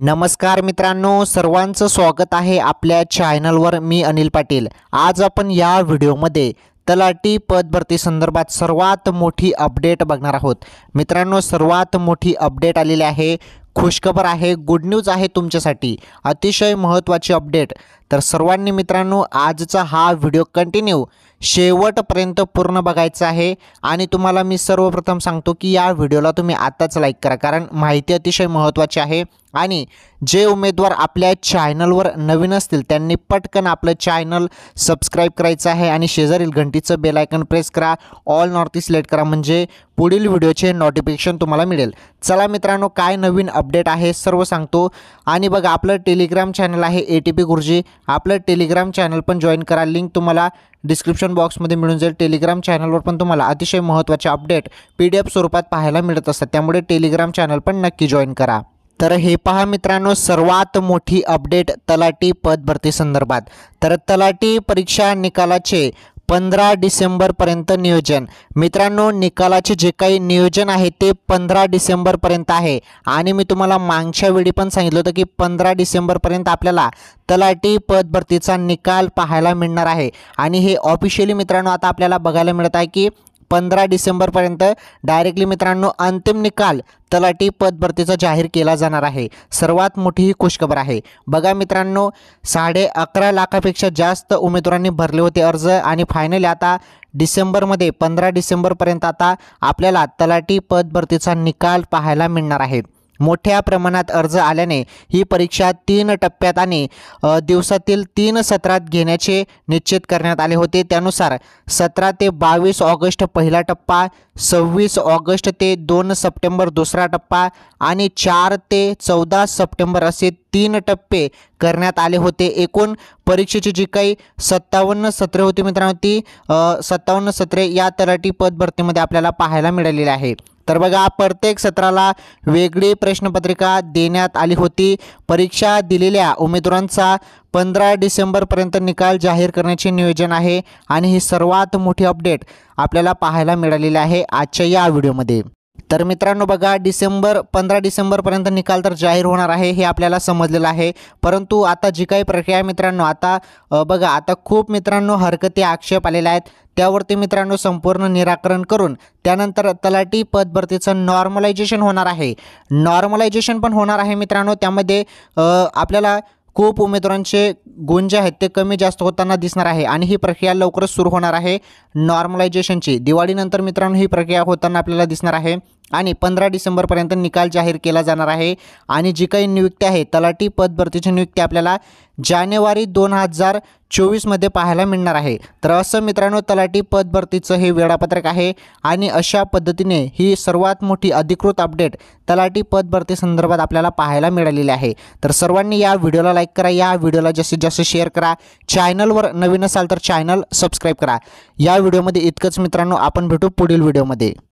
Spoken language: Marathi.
नमस्कार मित्रांनो सर्वांचं स्वागत आहे आपल्या चॅनलवर मी अनिल पाटील आज आपण या व्हिडिओमध्ये तलाटी पदभरती संदर्भात सर्वात मोठी अपडेट बघणार आहोत मित्रांनो सर्वात मोठी अपडेट आलेली आहे खुशखबर आहे गुड न्यूज आहे तुमच्यासाठी अतिशय महत्त्वाची अपडेट तर सर्वांनी मित्रांनो आजचा हा व्हिडिओ कंटिन्यू शेवटपर्यंत पूर्ण बघायचा आहे आणि तुम्हाला मी सर्वप्रथम सांगतो की या व्हिडिओला तुम्ही आत्ताच लाईक करा कारण माहिती अतिशय महत्त्वाची आहे आणि जे उमेदवार आपल्या चॅनलवर नवीन असतील त्यांनी पटकन आपलं चॅनल सबस्क्राईब करायचं आहे आणि शेजारील घंटीचं बेलायकन प्रेस करा ऑल नॉर्थ इस्ट सिलेक्ट करा म्हणजे पुढील व्हिडिओचे नोटिफिकेशन तुम्हाला मिळेल चला मित्रांनो काय नवीन अपडेट आहे सर्व सांगतो आणि बघा आपलं टेलिग्राम चॅनल आहे ए टी पी गुरुजी आपलं टेलिग्राम चॅनल पण जॉईन करा लिंक तुम्हाला डिस्क्रिप्शन बॉक्समध्ये मिळून जाईल टेलिग्राम चॅनलवर पण तुम्हाला अतिशय महत्त्वाचे अपडेट पी डी एफ स्वरूपात पाहायला मिळत असतात त्यामुळे टेलिग्राम चॅनल पण नक्की जॉईन करा तर हे पहा मित्रांनो सर्वात मोठी अपडेट तलाठी पद भरती संदर्भात तर तलाटी परीक्षा निकालाचे पंधरा डिसेंबरपर्यंत नियोजन मित्रांनो निकालाचे जे काही नियोजन आहे ते पंधरा डिसेंबरपर्यंत आहे आणि मी तुम्हाला मागच्या वेळी पण सांगितलं होतं की पंधरा डिसेंबरपर्यंत आपल्याला तलाठी भरतीचा निकाल पाहायला मिळणार आहे आणि हे ऑफिशियली मित्रांनो आता आपल्याला बघायला मिळत आहे की पंधरा डिसेंबरपर्यंत डायरेक्टली मित्रांनो अंतिम निकाल तलाठी भरतीचा जाहीर केला जाणार आहे सर्वात मोठी ही खुशखबर आहे बघा मित्रांनो साडे अकरा लाखापेक्षा जास्त उमेदवारांनी भरले होते अर्ज आणि फायनली आता डिसेंबरमध्ये पंधरा डिसेंबरपर्यंत आता आपल्याला तलाठी भरतीचा निकाल पाहायला मिळणार आहे मोठ्या प्रमाणात अर्ज आल्याने ही परीक्षा तीन टप्प्यात आणि दिवसातील तीन सत्रात घेण्याचे निश्चित करण्यात आले होते त्यानुसार सतरा ते बावीस ऑगस्ट पहिला टप्पा सव्वीस ऑगस्ट ते दोन सप्टेंबर दुसरा टप्पा आणि चार ते चौदा सप्टेंबर असे तीन टप्पे करण्यात आले होते एकूण परीक्षेची जी काही सत्तावन्न सत्रे होती मित्रांनो ती सत्तावन्न सत्रे या तलाठी पद भरतीमध्ये आपल्याला पाहायला मिळालेली आहे तर बघा प्रत्येक सत्राला वेगळी प्रश्नपत्रिका देण्यात आली होती परीक्षा दिलेल्या उमेदवारांचा पंधरा डिसेंबरपर्यंत निकाल जाहीर करण्याचे नियोजन आहे आणि ही सर्वात मोठी अपडेट आपल्याला पाहायला मिळालेली आहे आजच्या या व्हिडिओमध्ये तर मित्रांनो बघा डिसेंबर पंधरा डिसेंबरपर्यंत निकाल तर जाहीर होणार आहे हे आपल्याला समजलेलं आहे परंतु आता जी काही प्रक्रिया आहे मित्रांनो आता बघा आता खूप मित्रांनो हरकती आक्षेप आलेले आहेत त्यावरती मित्रांनो संपूर्ण निराकरण करून त्यानंतर तलाठी पद भरतीचं नॉर्मलायझेशन होणार आहे नॉर्मलायझेशन पण होणार आहे मित्रांनो त्यामध्ये आपल्याला खूप उमेदवारांचे गुण जे आहेत ते कमी जास्त होताना दिसणार आहे आणि ही प्रक्रिया लवकरच सुरू होणार आहे नॉर्मलायझेशनची दिवाळीनंतर मित्रांनो ही प्रक्रिया होताना आपल्याला दिसणार आहे आणि पंधरा डिसेंबरपर्यंत निकाल जाहीर केला जाणार आहे आणि जी काही नियुक्ती आहे तलाठी पद भरतीची नियुक्ती आपल्याला जानेवारी दोन हजार चोवीसमध्ये पाहायला मिळणार आहे तर असं मित्रांनो तलाठी पद भरतीचं हे वेळापत्रक आहे आणि अशा पद्धतीने ही सर्वात मोठी अधिकृत अपडेट तलाठी भरती संदर्भात आपल्याला पाहायला मिळालेली आहे तर सर्वांनी या व्हिडिओला लाईक करा या व्हिडिओला जसे जास्त शेअर करा चॅनलवर नवीन असाल तर चॅनल सबस्क्राईब करा या व्हिडिओमध्ये इतकंच मित्रांनो आपण भेटू पुढील व्हिडिओमध्ये